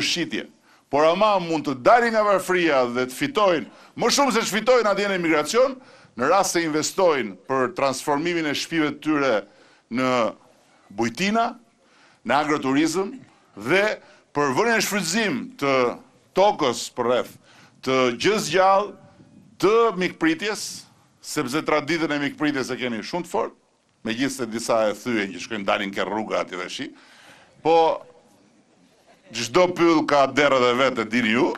për shqitje. Por ama mund të dali nga varfria dhe të fitojnë, më shumë se të fitojnë atë jene emigracion, në rrasë se investojnë për transformimin e shpive të tyre në bujtina, në agroturizm, dhe për vërën e shfrytëzim të tokës për rreth, të gjithë gjallë të mikëpritjes, sepse traditën e mikëpritjes e keni shumë të fort, me gjithë se disa e thyën që shkojnë dalin kërë rruga ati dhe shi, po qdo pyll ka dera dhe vete, dini ju,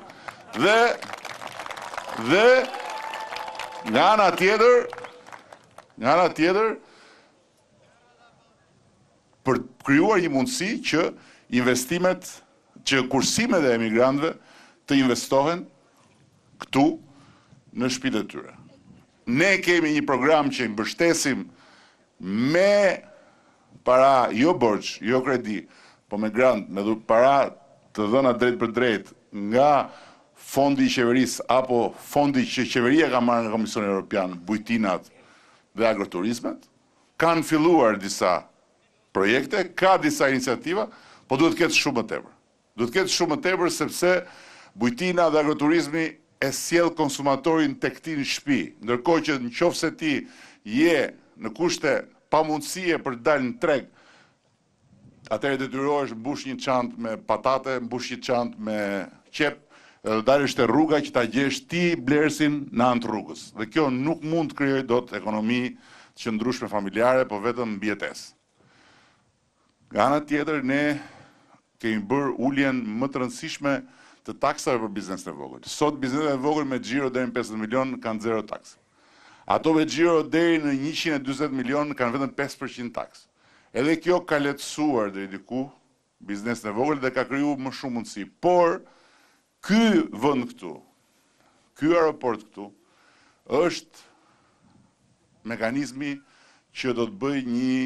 dhe, dhe, nga nga tjeder, nga nga tjeder, për kryuar një mundësi që investimet, që kursimet e emigrantve të investohen këtu në shpite të tyre. Ne kemi një program që mbështesim me para, jo bërgj, jo kredi, po me grant, me dhu para të dhëna drejt për drejt nga fondi i qeverisë apo fondi që qeveria ka marrë nga Komisioni Europian, bujtinat dhe agroturizmet, kanë filluar disa projekte, ka disa iniciativa, po duhet këtë shumë më tepër. Duhet këtë shumë më tepër sepse bujtina dhe agroturizmi e sjell konsumatorin tek këti në shtëpi, ndërkohë që nëse ti je në kushte pamundësie për të dalë në treg, atëherë detyrohesh mbush një çantë me patate, mbush një çantë me qep, dhe dalësh te rruga që ta gjesh ti blerësin në anë rrugës. Dhe kjo nuk mund të krijojë dot ekonomi që ndryshme familjare, po vetëm mbjetes. Nga ana tjetër ne kemi bër uljen më të rëndësishme të taksave për biznesin e vogël. Sot biznesi i vogël me xhiro deri në 50 milion kanë zero taksë. Ato me xhiro deri në 140 milion kanë vetëm 5% taksë. Edhe kjo ka letësuar dhe i diku biznes në vogël dhe ka kryu më shumë mundësi. Por, këj vënd këtu, këj aeroport këtu, është mekanizmi që do të bëj një